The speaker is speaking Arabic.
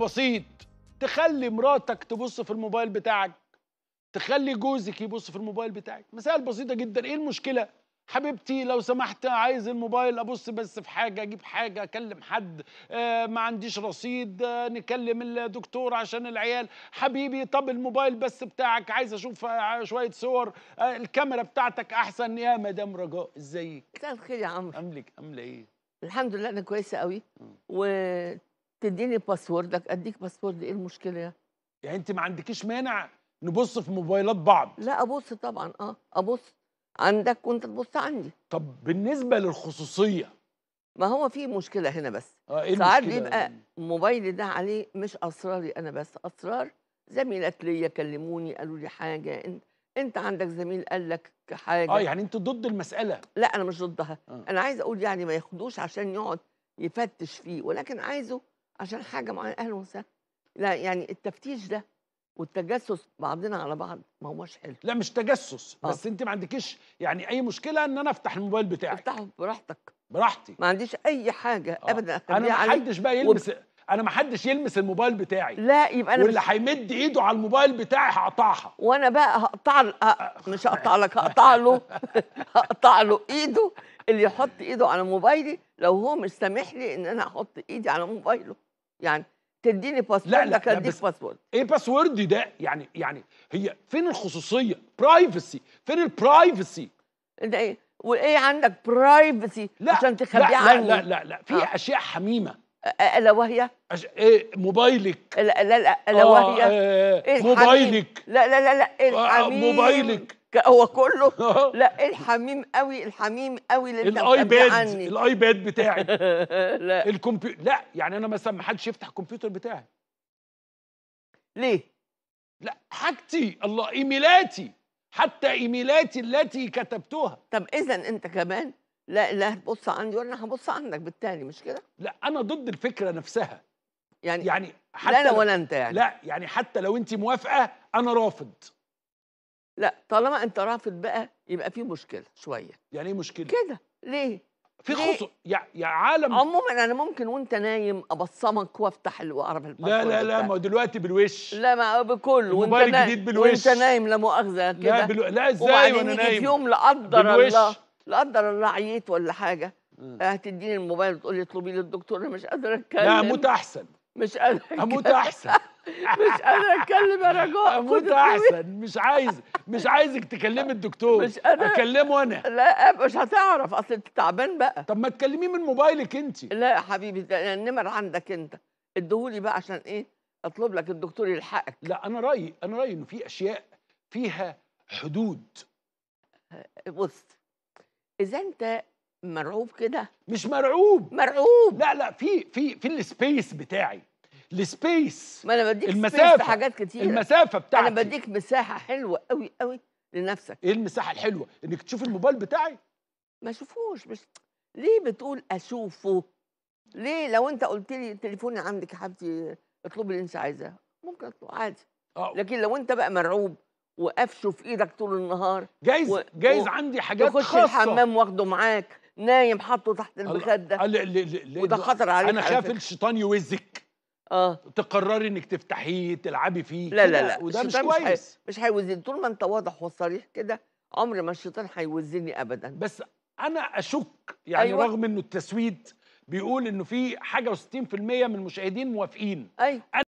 بسيط تخلي مراتك تبص في الموبايل بتاعك تخلي جوزك يبص في الموبايل بتاعك مسائل بسيطه جدا ايه المشكله حبيبتي لو سمحت عايز الموبايل ابص بس في حاجه اجيب حاجه اكلم حد آه ما عنديش رصيد آه نكلم الدكتور عشان العيال حبيبي طب الموبايل بس بتاعك عايز اشوف آه، شويه صور آه الكاميرا بتاعتك احسن يا مدام رجاء ازيك مساء الخير يا عمرو عاملك عامله ايه الحمد لله انا كويسه قوي و تديني باسوردك اديك باسورد ايه المشكله يعني انت ما عندكيش مانع نبص في موبايلات بعض لا ابص طبعا اه ابص عندك وانت تبص عندي طب بالنسبه للخصوصيه ما هو في مشكله هنا بس آه إيه ساعات بيبقى موبايلي ده عليه مش اسراري انا بس اسرار زميلات ليا كلموني قالوا لي حاجه انت انت عندك زميل قال لك حاجه اه يعني انت ضد المساله لا انا مش ضدها آه. انا عايز اقول يعني ما ياخدوش عشان يقعد يفتش فيه ولكن عايزه عشان حاجه معينه اهلا وسهلا لا يعني التفتيش ده والتجسس بعضنا على بعض ما هوش حلو لا مش تجسس آه. بس انت ما عندكيش يعني اي مشكله ان انا افتح الموبايل بتاعك افتحه براحتك براحتي ما عنديش اي حاجه آه. ابدا انا ما حدش بقى يلمس وب... انا ما حدش يلمس الموبايل بتاعي لا يبقى انا واللي هيمد مش... ايده على الموبايل بتاعي هقطعها وانا بقى هقطع أ... آه، مش هقطع لك هقطع له هقطع له ايده اللي يحط ايده على موبايلي لو هو مش سامح لي ان انا احط ايدي على موبايله يعني تديني باسورد لك اديك باسورد ايه باسورد ده يعني يعني هي فين الخصوصيه برايفسي فين البرايفسي ده ايه وايه عندك برايفسي عشان تخبيه عني لا لا لا, لا. في آه. اشياء حميمه الا وهي أش... إيه موبايلك لا لا الا آه، وهي آه إيه موبايلك لا لا لا لا إيه آه موبايلك هو كله آه. لا الحميم قوي الحميم قوي اللي انت الايباد عني. الايباد بتاعي لا الكمبيوتر لا يعني انا مثلا ما حدش يفتح الكمبيوتر بتاعي ليه؟ لا حاجتي الله ايميلاتي حتى ايميلاتي التي كتبتها طب اذا انت كمان لا لا هتبص عندي ولا هبص عندك بالتالي مش كده؟ لا انا ضد الفكره نفسها يعني يعني حتى لا انا ولا انت يعني لا يعني حتى لو انت موافقه انا رافض لا طالما انت رافض بقى يبقى في مشكله شويه يعني ايه مشكله كده ليه في خصوص يا يا عالم عموما انا ممكن وانت نايم ابصمك وافتح القرف لا لا لا ما دلوقتي بالوش لا ما بكله وانت نايم بالوش وانت نايم لا مؤاخذه كده لا بلو... لا ازاي وانا نايم في يوم لقدر الله لا الله عييت ولا حاجه اه، هتديني الموبايل وتقول لي اطلبي للدكتور انا مش قادره اتكلم لا اموت احسن مش قادره اموت احسن مش انا اتكلم يا رجاء اموت احسن مش عايز مش عايزك تكلمي الدكتور مش انا اكلمه انا لا مش هتعرف اصل انت تعبان بقى طب ما تكلميه من موبايلك انت لا يا حبيبي ده النمر عندك انت اديهولي بقى عشان ايه اطلب لك الدكتور يلحقك لا انا رايي انا رايي انه في اشياء فيها حدود بص اذا انت مرعوب كده مش مرعوب مرعوب لا لا في في في السبيس بتاعي السبيس ما انا بديك المسافه في حاجات كتير المسافه بتاعتي انا بديك مساحه حلوه قوي قوي لنفسك ايه المساحه الحلوه انك تشوف الموبايل بتاعي ما اشوفوش مش ليه بتقول اشوفه ليه لو انت قلت لي تليفوني عندك يا حبيبتي اطلبي اللي انت عايزاه ممكن اطلبه عادي أوه. لكن لو انت بقى مرعوب وقفشه في ايدك طول النهار جايز و... جايز و... عندي حاجات خاصه تخش الحمام واخده معاك نايم حاطه تحت المخده وده خطر عليك انا خايف الشيطان يوزك اه تقرري انك تفتحيه تلعبي فيه لا لا لا وده مش كويس مش هيوزني طول ما انت واضح وصريح كده عمر ما الشيطان هيوزني ابدا بس انا اشك يعني أيوة. رغم انه التسويد بيقول انه في حاجه و60% من المشاهدين موافقين أيوة.